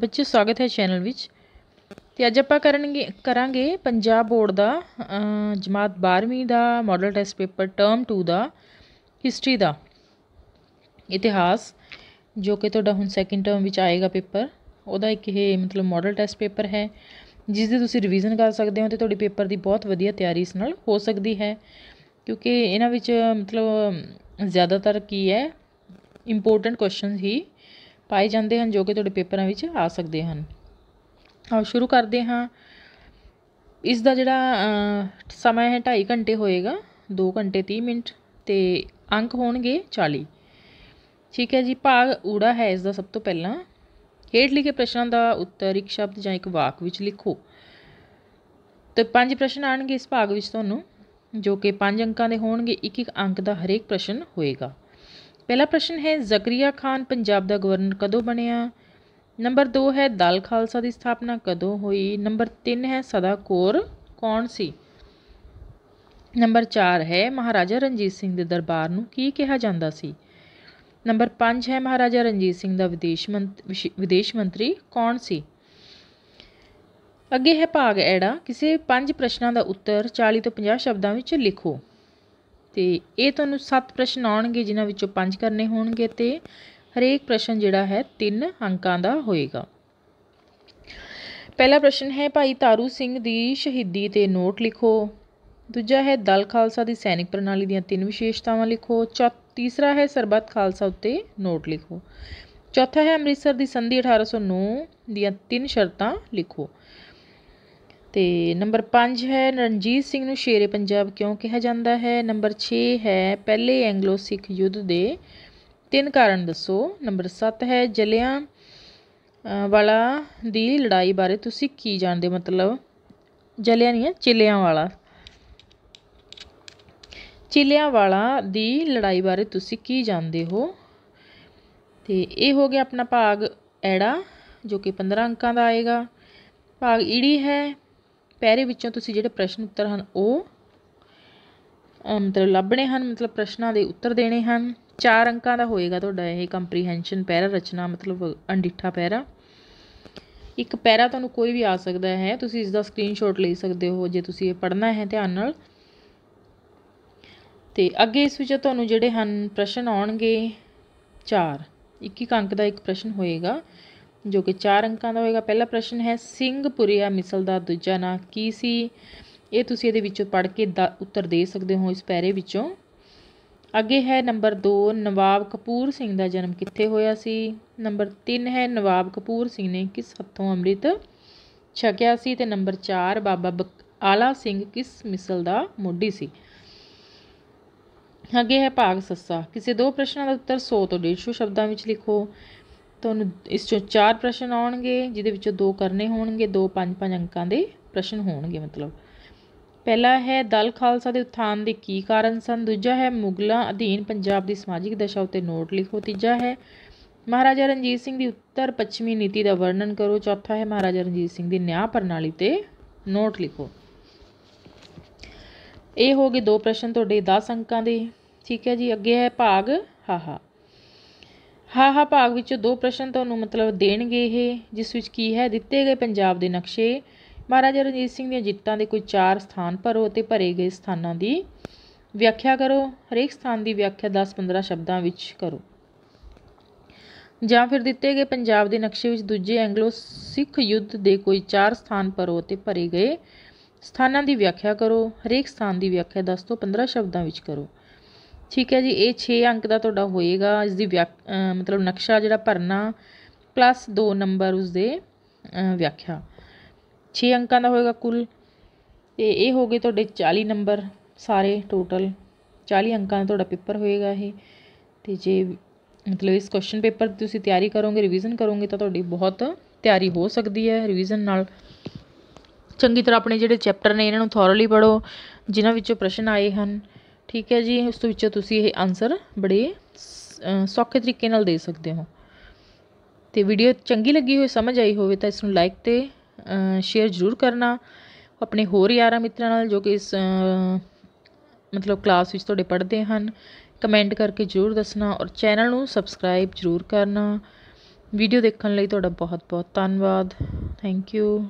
ਬੱਚੇ ਸਵਾਗਤ ਹੈ ਚੈਨਲ ਵਿੱਚ ਤੇ ਅੱਜ ਆਪਾਂ ਕਰਨਗੇ ਕਰਾਂਗੇ ਪੰਜਾਬ ਬੋਰਡ ਦਾ ਜਮਾਤ 12ਵੀਂ ਦਾ ਮਾਡਲ ਟੈਸਟ ਪੇਪਰ ਟਰਮ 2 ਦਾ ਹਿਸਟਰੀ ਦਾ ਇਤਿਹਾਸ ਜੋ ਕਿ ਤੁਹਾਡਾ ਹੁਣ ਸੈਕਿੰਡ ਟਰਮ ਵਿੱਚ ਆਏਗਾ ਪੇਪਰ ਉਹਦਾ ਇੱਕ ਇਹ ਮਤਲਬ ਮਾਡਲ ਟੈਸਟ ਪੇਪਰ ਹੈ ਜਿਸ ਦੇ ਤੁਸੀਂ ਰਿਵੀਜ਼ਨ ਕਰ ਸਕਦੇ ਹੋ ਤੇ ਤੁਹਾਡੀ ਪੇਪਰ ਦੀ ਬਹੁਤ ਵਧੀਆ ਤਿਆਰੀ ਇਸ ਨਾਲ ਹੋ ਸਕਦੀ ਹੈ ਕਿਉਂਕਿ ਇਹਨਾਂ ਵਿੱਚ ਮਤਲਬ ਜ਼ਿਆਦਾਤਰ ਕੀ ਹੈ ਇੰਪੋਰਟੈਂਟ ਕੁਐਸਚਨ ਹੀ ਪਾਏ ਜਾਂਦੇ ਹਨ ਜੋ ਕਿ ਤੁਹਾਡੇ ਪੇਪਰਾਂ ਵਿੱਚ ਆ ਸਕਦੇ ਹਨ ਆਓ ਸ਼ੁਰੂ ਕਰਦੇ ਹਾਂ ਇਸ ਦਾ ਜਿਹੜਾ ਸਮਾਂ ਹੈ 2.5 ਘੰਟੇ ਹੋਏਗਾ 2 ਘੰਟੇ 30 ਮਿੰਟ ਤੇ ਅੰਕ ਹੋਣਗੇ 40 ਠੀਕ ਹੈ ਜੀ ਭਾਗ ਊੜਾ ਹੈ ਇਸ ਦਾ ਸਭ ਤੋਂ ਪਹਿਲਾਂ ਹੇਠ ਲਿਖੇ ਪ੍ਰਸ਼ਨਾਂ ਦਾ ਉੱਤਰ ਇੱਕ ਸ਼ਬਦ ਜਾਂ ਇੱਕ ਵਾਕ ਵਿੱਚ ਲਿਖੋ ਤੇ ਪੰਜ ਪ੍ਰਸ਼ਨ ਆਣਗੇ ਇਸ ਭਾਗ ਵਿੱਚ ਤੁਹਾਨੂੰ ਜੋ ਕਿ ਪੰਜ ਅੰਕਾਂ ਦੇ ਹੋਣਗੇ ਇੱਕ ਇੱਕ ਅੰਕ ਦਾ ਹਰੇਕ ਪ੍ਰਸ਼ਨ ਹੋਏਗਾ ਪਹਿਲਾ ਪ੍ਰਸ਼ਨ ਹੈ ਜ਼ਕਰੀਆ ਖਾਨ ਪੰਜਾਬ ਦਾ ਗਵਰਨਰ ਕਦੋਂ ਬਣਿਆ ਨੰਬਰ 2 ਹੈ ਦਲ ਖਾਲਸਾ ਦੀ ਸਥਾਪਨਾ ਕਦੋਂ ਹੋਈ ਨੰਬਰ 3 ਹੈ ਸਦਾ ਕੋਰ ਕੌਣ ਸੀ ਨੰਬਰ 4 ਹੈ ਮਹਾਰਾਜਾ ਰਣਜੀਤ ਸਿੰਘ ਦੇ ਦਰਬਾਰ ਨੂੰ ਕੀ ਕਿਹਾ ਜਾਂਦਾ ਸੀ ਨੰਬਰ 5 ਹੈ ਮਹਾਰਾਜਾ ਰਣਜੀਤ ਸਿੰਘ ਦਾ ਵਿਦੇਸ਼ ਮੰਤਰੀ ਵਿਦੇਸ਼ ਮੰਤਰੀ ਕੌਣ ਸੀ ਅੱਗੇ ਹੈ ਭਾਗ ਐੜਾ ਕਿਸੇ ਪੰਜ ਪ੍ਰਸ਼ਨਾਂ ਦਾ ਉੱਤਰ 40 ਤੋਂ 50 ਸ਼ਬਦਾਂ ਵਿੱਚ ਲਿਖੋ ਤੇ ਇਹ ਤੁਹਾਨੂੰ 7 ਪ੍ਰਸ਼ਨ ਆਉਣਗੇ ਜਿਨ੍ਹਾਂ ਵਿੱਚੋਂ 5 ਕਰਨੇ ਹੋਣਗੇ ਤੇ ਹਰੇਕ ਪ੍ਰਸ਼ਨ ਜਿਹੜਾ ਹੈ 3 ਅੰਕਾਂ ਦਾ ਹੋਏਗਾ ਪਹਿਲਾ ਪ੍ਰਸ਼ਨ ਹੈ ਭਾਈ ਤਾਰੂ ਸਿੰਘ ਦੀ ਸ਼ਹੀਦੀ ਤੇ ਨੋਟ ਲਿਖੋ ਦੂਜਾ ਹੈ ਦਲ ਖਾਲਸਾ ਦੀ ਸੈਨਿਕ ਪ੍ਰਣਾਲੀ ਦੀਆਂ ਤਿੰਨ ਵਿਸ਼ੇਸ਼ਤਾਵਾਂ ਲਿਖੋ ਤੀਸਰਾ ਹੈ ਸਰਬੱਤ ਖਾਲਸਾ ਉੱਤੇ ਨੋਟ ਲਿਖੋ ਚੌਥਾ ਹੈ ਅੰਮ੍ਰਿਤਸਰ ਦੀ ਸੰਧੀ 1809 ਦੀਆਂ ਤਿੰਨ ਸ਼ਰਤਾਂ ਲਿਖੋ ਤੇ ਨੰਬਰ 5 ਹੈ ਰਣਜੀਤ ਸਿੰਘ ਨੂੰ ਸ਼ੇਰੇ ਪੰਜਾਬ ਕਿਉਂ ਕਿਹਾ ਜਾਂਦਾ ਹੈ ਨੰਬਰ 6 ਹੈ ਪਹਿਲੇ ਐਂਗਲੋ ਸਿੱਖ ਯੁੱਧ ਦੇ ਤਿੰਨ ਕਾਰਨ ਦੱਸੋ ਨੰਬਰ 7 ਹੈ ਜਲਿਆਂ ਵਾਲਾ ਦੀ ਲੜਾਈ ਬਾਰੇ ਤੁਸੀਂ ਕੀ ਜਾਣਦੇ ਮਤਲਬ ਜਲਿਆਂ ਨਹੀਂ ਹੈ ਚਿਲਿਆਂ ਵਾਲਾ ਚਿਲਿਆਂ ਵਾਲਾ ਦੀ ਲੜਾਈ ਬਾਰੇ ਤੁਸੀਂ ਕੀ ਜਾਣਦੇ ਹੋ ਤੇ ਇਹ ਹੋ ਗਿਆ ਆਪਣਾ ਭਾਗ ਐੜਾ ਜੋ ਕਿ 15 ਅੰਕਾਂ ਦਾ ਆਏਗਾ ਭਾਗ ਈੜੀ ਹੈ ਪੈਰੇ ਵਿੱਚੋਂ ਤੁਸੀਂ ਜਿਹੜੇ ਪ੍ਰਸ਼ਨ ਉੱਤਰ ਹਨ ਉਹ ਮਤਲਬ ਲੱਭਣੇ ਹਨ ਮਤਲਬ ਪ੍ਰਸ਼ਨਾਂ ਦੇ ਉੱਤਰ ਦੇਣੇ ਹਨ ਚਾਰ ਅੰਕਾਂ ਦਾ ਹੋਏਗਾ ਤੁਹਾਡਾ ਇਹ ਕੰਪਰੀਹੈਂਸ਼ਨ ਪੈਰਾ ਰਚਨਾ ਮਤਲਬ ਅੰਡਿੱਠਾ ਪੈਰਾ ਇੱਕ ਪੈਰਾ ਤੁਹਾਨੂੰ ਕੋਈ ਵੀ ਆ ਸਕਦਾ ਹੈ ਤੁਸੀਂ ਇਸ ਦਾ ਸਕਰੀਨਸ਼ਾਟ ਲੈ ਸਕਦੇ ਹੋ ਜੇ ਤੁਸੀਂ ਇਹ ਪੜ੍ਹਨਾ ਹੈ ਧਿਆਨ ਨਾਲ ਤੇ ਅੱਗੇ ਇਸ ਵਿੱਚ ਤੁਹਾਨੂੰ ਜਿਹੜੇ ਹਨ ਪ੍ਰਸ਼ਨ ਆਉਣਗੇ ਚਾਰ 21 ਅੰਕ ਦਾ ਇੱਕ ਪ੍ਰਸ਼ਨ ਹੋਏਗਾ ਜੋ ਕਿ 4 ਅੰਕਾਂ ਦਾ ਹੋਏਗਾ ਪਹਿਲਾ ਪ੍ਰਸ਼ਨ ਹੈ ਸਿੰਘਪੁਰੀਆ ਮਿਸਲ ਦਾ ਦੂਜਾ ਨਾਂ ਕੀ ਸੀ ਇਹ ਤੁਸੀਂ ਇਹਦੇ ਵਿੱਚੋਂ ਪੜ੍ਹ ਕੇ ਉੱਤਰ ਦੇ ਸਕਦੇ ਹੋ ਇਸ ਪੈਰੇ ਵਿੱਚੋਂ ਅੱਗੇ ਹੈ ਨੰਬਰ 2 ਨਵਾਬ ਕਪੂਰ ਸਿੰਘ ਦਾ ਜਨਮ ਕਿੱਥੇ ਹੋਇਆ ਸੀ ਨੰਬਰ 3 ਹੈ ਨਵਾਬ ਕਪੂਰ ਸਿੰਘ ਨੇ ਕਿਸ ਹੱਥੋਂ ਅੰਮ੍ਰਿਤ ਛਕਿਆ ਸੀ ਤੇ ਨੰਬਰ 4 ਬਾਬਾ ਆਲਾ ਸਿੰਘ ਕਿਸ ਮਿਸਲ ਦਾ ਮੋਢੀ ਸੀ ਅੱਗੇ ਹੈ ਭਾਗ ਸੱਸਾ ਕਿਸੇ ਦੋ ਪ੍ਰਸ਼ਨਾਂ ਦਾ ਉੱਤਰ 100 ਤੋਂ 150 ਸ਼ਬਦਾਂ ਵਿੱਚ ਲਿਖੋ ਤੁਹਾਨੂੰ ਇਸ 'ਚੋਂ ਚਾਰ ਪ੍ਰਸ਼ਨ ਆਉਣਗੇ ਜਿਹਦੇ ਵਿੱਚੋਂ ਦੋ ਕਰਨੇ ਹੋਣਗੇ ਦੋ ਪੰਜ ਪੰਜ ਅੰਕਾਂ ਦੇ ਪ੍ਰਸ਼ਨ ਹੋਣਗੇ ਮਤਲਬ ਪਹਿਲਾ ਹੈ ਦਲ ਖਾਲਸਾ ਦੇ ਉਥਾਨ ਦੇ ਕੀ ਕਾਰਨ ਸਨ ਦੂਜਾ ਹੈ ਮੁਗਲਾਂ ਅਧੀਨ ਪੰਜਾਬ ਦੀ ਸਮਾਜਿਕ ਦਸ਼ਾ ਉਤੇ ਨੋਟ ਲਿਖੋ ਤੀਜਾ ਹੈ ਮਹਾਰਾਜਾ ਰਣਜੀਤ ਸਿੰਘ ਦੀ ਉੱਤਰ ਪੱਛਮੀ ਨੀਤੀ ਦਾ ਵਰਣਨ ਕਰੋ ਚੌਥਾ ਹੈ ਮਹਾਰਾਜਾ ਰਣਜੀਤ ਸਿੰਘ ਦੀ ਨਿਆਂ ਪ੍ਰਣਾਲੀ ਤੇ ਨੋਟ ਲਿਖੋ ਇਹ ਹੋ ਗਏ ਦੋ ਪ੍ਰਸ਼ਨ ਤੁਹਾਡੇ 10 ਅੰਕਾਂ ਦੇ ਠੀਕ ਹੈ ਜੀ ਅੱਗੇ ਹੈ ਭਾਗ ਹਾਹਾ ਹਾ ਹਾ ਭਾਗ ਵਿੱਚ ਦੋ ਪ੍ਰਸ਼ਨ ਤੁਹਾਨੂੰ ਮਤਲਬ ਦੇਣਗੇ ਇਹ ਜਿਸ ਵਿੱਚ ਕੀ ਹੈ ਦਿੱਤੇ ਗਏ ਪੰਜਾਬ ਦੇ ਨਕਸ਼ੇ ਮਹਾਰਾਜਾ ਰਣਜੀਤ ਸਿੰਘ ਦੀਆਂ ਜਿੱਤਾਂ ਦੇ ਕੋਈ ਚਾਰ ਸਥਾਨ ਭਰੋ ਅਤੇ ਭਰੇ ਗਏ ਸਥਾਨਾਂ ਦੀ ਵਿਆਖਿਆ ਕਰੋ ਹਰੇਕ ਸਥਾਨ ਦੀ ਵਿਆਖਿਆ 10-15 ਸ਼ਬਦਾਂ ਵਿੱਚ ਕਰੋ ਜਾਂ ਫਿਰ ਦਿੱਤੇ ਗਏ ਪੰਜਾਬ ਦੇ ਨਕਸ਼ੇ ਵਿੱਚ ਦੂਜੇ ਐਂਗਲੋ ਸਿੱਖ ਯੁੱਧ ਦੇ ਕੋਈ ਚਾਰ ਸਥਾਨ ਭਰੋ ਅਤੇ ਭਰੇ ਗਏ ਸਥਾਨਾਂ ਦੀ ਵਿਆਖਿਆ ਕਰੋ ਹਰੇਕ ਸਥਾਨ ਦੀ ਵਿਆਖਿਆ 10 ਤੋਂ 15 ਸ਼ਬਦਾਂ ਵਿੱਚ ਕਰੋ ਠੀਕ ਹੈ ਜੀ ਇਹ 6 ਅੰਕ ਦਾ ਤੁਹਾਡਾ ਹੋਏਗਾ ਇਸ ਦੀ ਮਤਲਬ ਨਕਸ਼ਾ ਜਿਹੜਾ ਭਰਨਾ ਪਲੱਸ 2 ਨੰਬਰ ਉਸ ਦੇ ਵਿਆਖਿਆ 6 ਅੰਕਾਂ ਦਾ ਹੋਏਗਾ ਕੁੱਲ ਤੇ ਇਹ ਹੋ ਗਏ ਤੁਹਾਡੇ 40 ਨੰਬਰ ਸਾਰੇ ਟੋਟਲ 40 ਅੰਕਾਂ ਦਾ ਤੁਹਾਡਾ ਪੇਪਰ ਹੋਏਗਾ ਇਹ ਤੇ ਜੇ ਮਤਲਬ ਇਸ ਕੁਐਸਚਨ ਪੇਪਰ ਦੀ ਤੁਸੀਂ ਤਿਆਰੀ ਕਰੋਗੇ ਰਿਵੀਜ਼ਨ ਕਰੋਗੇ ਤਾਂ ਤੁਹਾਡੀ ਬਹੁਤ ਤਿਆਰੀ ਹੋ ਸਕਦੀ ਹੈ ਰਿਵੀਜ਼ਨ ਨਾਲ ਚੰਗੀ ਤਰ੍ਹਾਂ ਆਪਣੇ ਜਿਹੜੇ ਚੈਪਟਰ ਨੇ ਇਹਨਾਂ ਨੂੰ ਥੋਰਲੀ ਪੜੋ ਜਿਨ੍ਹਾਂ ਵਿੱਚੋਂ ਪ੍ਰਸ਼ਨ ਆਏ ਹਨ ਠੀਕ ਹੈ ਜੀ ਉਸ ਤੋਂ ਵਿੱਚ ਤੁਸੀਂ ਇਹ ਆਨਸਰ ਬੜੇ ਸੌਖੇ ਤਰੀਕੇ ਨਾਲ ਦੇ ਸਕਦੇ ਹੋ ਤੇ ਵੀਡੀਓ ਚੰਗੀ ਲੱਗੀ ਹੋਵੇ ਸਮਝ ਆਈ ਹੋਵੇ ਤਾਂ ਇਸ ਨੂੰ ਲਾਈਕ ਤੇ ਸ਼ੇਅਰ ਜ਼ਰੂਰ ਕਰਨਾ ਆਪਣੇ ਹੋਰ ਯਾਰਾਂ ਮਿੱਤਰਾਂ ਨਾਲ ਜੋ ਕਿ ਇਸ ਮਤਲਬ ਕਲਾਸ ਵਿੱਚ ਤੁਹਾਡੇ ਪੜ੍ਹਦੇ ਹਨ ਕਮੈਂਟ ਕਰਕੇ ਜ਼ਰੂਰ ਦੱਸਣਾ ਔਰ ਚੈਨਲ ਨੂੰ ਸਬਸਕ੍ਰਾਈਬ ਜ਼ਰੂਰ ਕਰਨਾ ਵੀਡੀਓ ਦੇਖਣ ਲਈ ਤੁਹਾਡਾ ਬਹੁਤ-ਬਹੁਤ ਧੰਨਵਾਦ ਥੈਂਕ ਯੂ